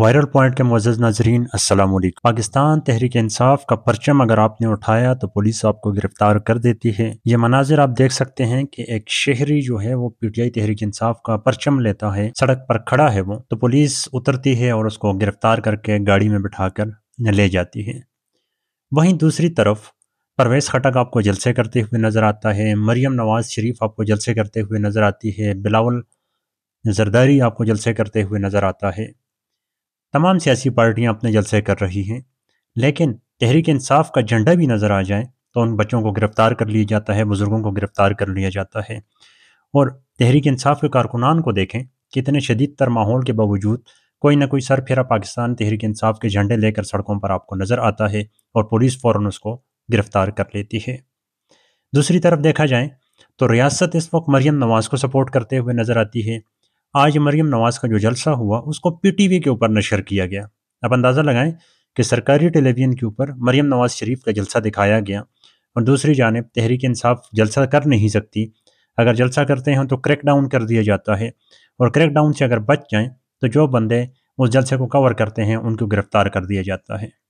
viral point के Moz नाजरीन असल पाकिस्तान तहरीक इंसाफ का परचम अगर आपने उठाया तो पुलिस आपको गिरफ्तार कर देती है ये मनाजिर आप देख सकते हैं कि एक शहरी जो है वो पीटीआई तहरीक इंसाफ का परचम लेता है सड़क पर खड़ा है वो तो पुलिस उतरती है और उसको गिरफ्तार करके गाड़ी में कर ले जाती है वहीं दूसरी तरफ परवेज खटक आपको जलसे करते हुए नजर आता है मरियम नवाज शरीफ आपको जलसे करते हुए नजर आती है बिलावल जरदारी आपको जलसे करते हुए नजर आता है तमाम सियासी पार्टियां अपने जलसे कर रही हैं लेकिन तहरीक इंसाफ का झंडा भी नज़र आ जाए तो उन बच्चों को गिरफ़्तार कर लिया जाता है बुज़ुर्गों को गिरफ़्तार कर लिया जाता है और तहरीक इंसाफ के कारकुनान को देखें कितने शदीद तर माहौल के बावजूद कोई ना कोई सर फेरा पाकिस्तान तहरीक इंसाफ के झंडे लेकर सड़कों पर आपको नज़र आता है और पुलिस फ़ौर उसको गिरफ़्तार कर लेती है दूसरी तरफ देखा जाए तो रियासत इस वक्त मरियम नवाज़ को सपोर्ट करते हुए नज़र आती है आज मरियम नवाज का जो जलसा हुआ उसको पीटीवी के ऊपर नशर किया गया आप अंदाज़ा लगाएं कि सरकारी टेलीविज़न के ऊपर मरियम नवाज शरीफ का जलसा दिखाया गया और दूसरी जानब तहरीक इंसाफ जलसा कर नहीं सकती अगर जलसा करते हैं तो क्रैक डाउन कर दिया जाता है और क्रैक डाउन से अगर बच जाएँ तो जो बंदे उस जलसे को कवर करते हैं उनको गिरफ़्तार कर दिया जाता है